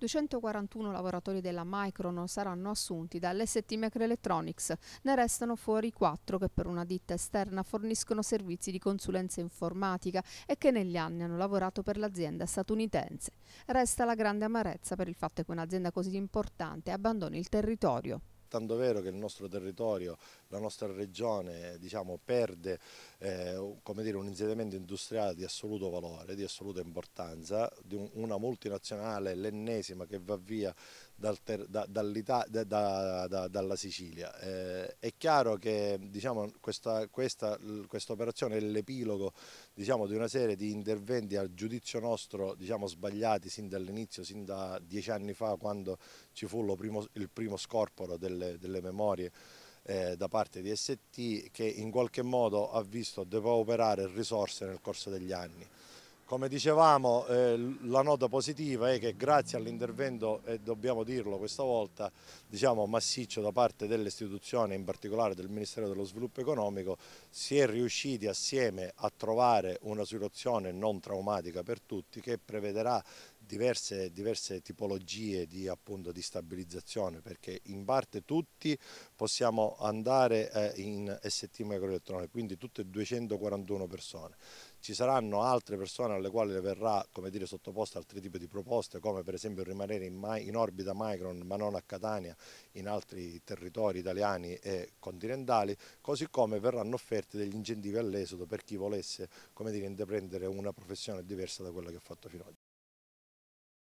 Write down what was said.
241 lavoratori della Micron saranno assunti dall'ST Microelectronics, ne restano fuori 4 che per una ditta esterna forniscono servizi di consulenza informatica e che negli anni hanno lavorato per l'azienda statunitense. Resta la grande amarezza per il fatto che un'azienda così importante abbandoni il territorio tanto vero che il nostro territorio, la nostra regione diciamo, perde eh, dire, un insediamento industriale di assoluto valore, di assoluta importanza, di un, una multinazionale, l'ennesima che va via dal da, da, da, dalla Sicilia. Eh, è chiaro che diciamo, questa, operazione è l'epilogo diciamo, di una serie di interventi a giudizio nostro diciamo, sbagliati sin dall'inizio, sin da dieci anni fa quando ci fu primo, il primo scorporo delle, delle memorie eh, da parte di ST che in qualche modo ha visto depauperare risorse nel corso degli anni. Come dicevamo, eh, la nota positiva è che grazie all'intervento, e dobbiamo dirlo questa volta, diciamo massiccio da parte delle istituzioni, in particolare del Ministero dello Sviluppo Economico, si è riusciti assieme a trovare una situazione non traumatica per tutti che prevederà diverse, diverse tipologie di, appunto, di, stabilizzazione perché in parte tutti possiamo andare eh, in ST microelettronica, quindi tutte 241 persone ci saranno altre persone alle quali verrà dire, sottoposta altri tipi di proposte come per esempio rimanere in, in, orbita Micron ma non a Catania in altri territori italiani e continentali così come verranno offerti degli incentivi all'esodo per chi volesse dire, intraprendere una professione diversa da quella che ha fatto fino ad oggi.